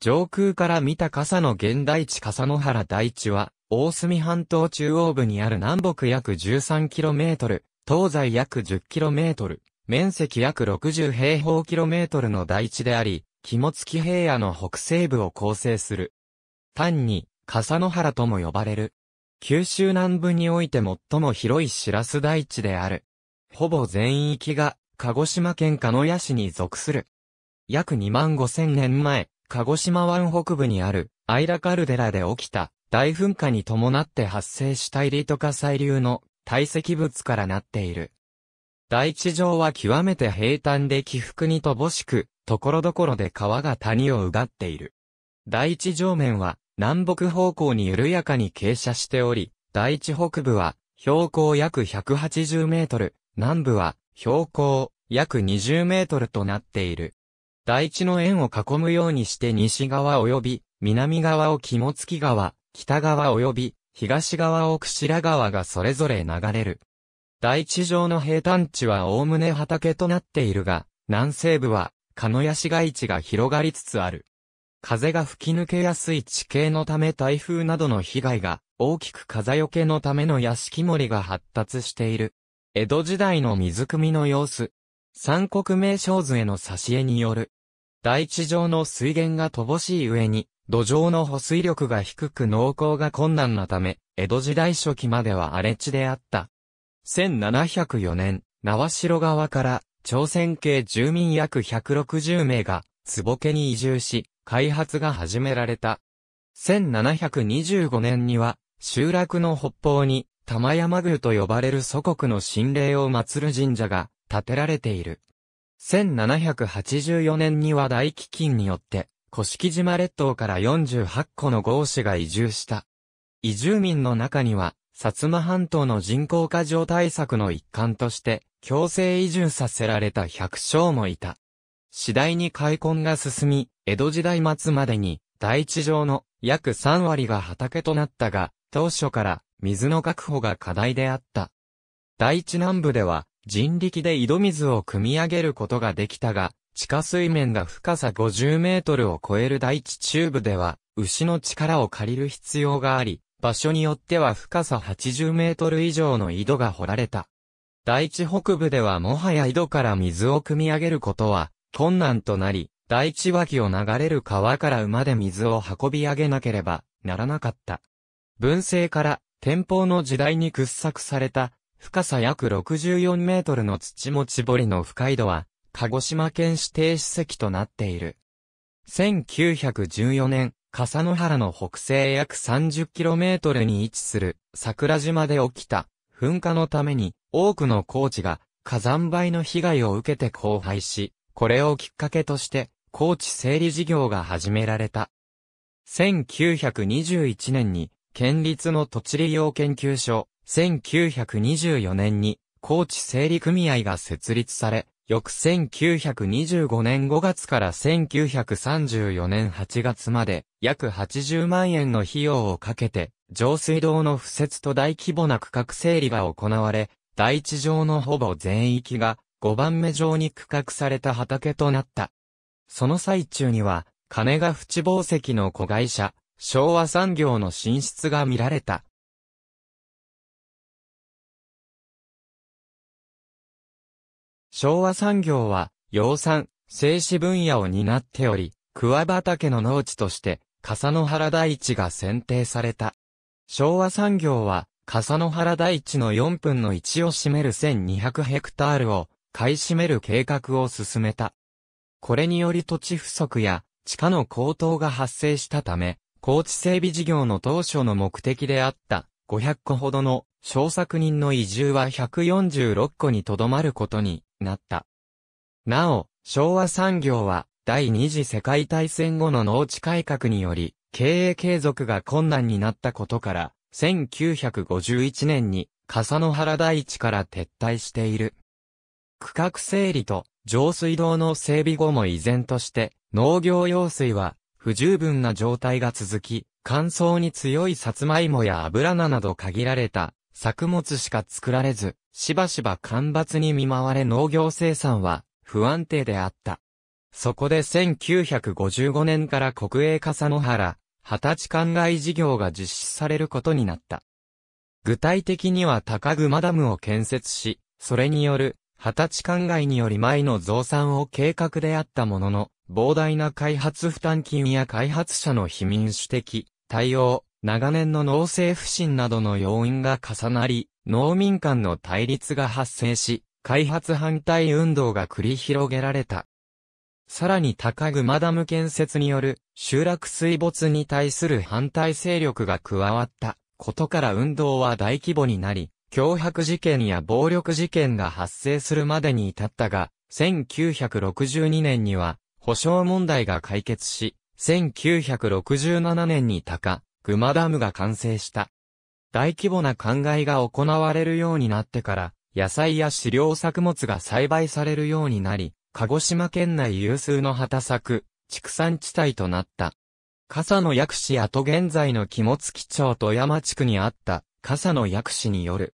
上空から見た笠の現代地笠野原台地は、大隅半島中央部にある南北約 13km、東西約 10km、面積約60平方キロメートルの台地であり、肝付平野の北西部を構成する。単に、笠野原とも呼ばれる。九州南部において最も広い白ス台地である。ほぼ全域が、鹿児島県鹿屋市に属する。約2万5千年前、鹿児島湾北部にある、アイラカルデラで起きた、大噴火に伴って発生したイリト火砕流の堆積物からなっている。大地上は極めて平坦で起伏に乏しく、ところどころで川が谷をうがっている。大地上面は、南北方向に緩やかに傾斜しており、大地北部は、標高約180メートル、南部は、標高約20メートルとなっている。大地の円を囲むようにして西側及び南側を肝付川、北側及び東側を釧路川がそれぞれ流れる。大地上の平坦地はおおむね畑となっているが、南西部は、鹿屋市街地が広がりつつある。風が吹き抜けやすい地形のため台風などの被害が大きく風よけのための屋敷森が発達している。江戸時代の水汲みの様子。三国名称図への挿絵による大地上の水源が乏しい上に、土壌の保水力が低く農耕が困難なため、江戸時代初期までは荒れ地であった。1704年、縄城川から、朝鮮系住民約160名が、坪家に移住し、開発が始められた。1725年には、集落の北方に、玉山宮と呼ばれる祖国の神霊を祀る神社が建てられている。1784年には大飢饉によって、古式島列島から48個の豪氏が移住した。移住民の中には、薩摩半島の人口過剰対策の一環として、強制移住させられた百姓もいた。次第に開墾が進み、江戸時代末までに、大地上の約3割が畑となったが、当初から水の確保が課題であった。大地南部では、人力で井戸水を汲み上げることができたが、地下水面が深さ50メートルを超える大地中部では、牛の力を借りる必要があり、場所によっては深さ80メートル以上の井戸が掘られた。大地北部ではもはや井戸から水を汲み上げることは困難となり、大地脇を流れる川から馬で水を運び上げなければならなかった。文政から天保の時代に掘削された深さ約64メートルの土持ち堀の深井戸は、鹿児島県指定史跡となっている。1914年、笠野原の北西約3 0トルに位置する桜島で起きた噴火のために多くの高地が火山灰の被害を受けて荒廃し、これをきっかけとして高地整理事業が始められた。1921年に県立の土地利用研究所1924年に高知整理組合が設立され、翌1925年5月から1934年8月まで約80万円の費用をかけて上水道の敷設と大規模な区画整理が行われ、第地上のほぼ全域が5番目上に区画された畑となった。その最中には、金が淵宝石の子会社、昭和産業の進出が見られた。昭和産業は、養蚕、製紙分野を担っており、桑畑の農地として、笠野原大地が選定された。昭和産業は、笠野原大地の4分の1を占める1200ヘクタールを買い占める計画を進めた。これにより土地不足や地価の高騰が発生したため、高地整備事業の当初の目的であった500個ほどの小作人の移住は146個にとどまることになった。なお、昭和産業は、第二次世界大戦後の農地改革により、経営継続が困難になったことから、1951年に、笠野原大地から撤退している。区画整理と浄水道の整備後も依然として農業用水は不十分な状態が続き、乾燥に強いサツマイモや油菜など限られた作物しか作られず、しばしば干ばつに見舞われ農業生産は不安定であった。そこで1955年から国営笠野原、二十歳灌漑事業が実施されることになった。具体的には高熊ダムを建設し、それによる二十歳灌漑により前の増産を計画であったものの、膨大な開発負担金や開発者の非民主的、対応、長年の農政不振などの要因が重なり、農民間の対立が発生し、開発反対運動が繰り広げられた。さらに高マダム建設による集落水没に対する反対勢力が加わったことから運動は大規模になり、脅迫事件や暴力事件が発生するまでに至ったが、1962年には保障問題が解決し、1967年に高熊ダムが完成した。大規模な灌漑が行われるようになってから、野菜や飼料作物が栽培されるようになり、鹿児島県内有数の畑作、畜産地帯となった。笠野薬師跡現在の肝付町と山地区にあった笠野薬師による。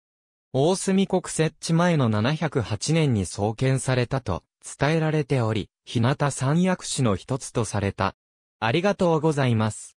大隅国設置前の708年に創建されたと伝えられており、日向三薬師の一つとされた。ありがとうございます。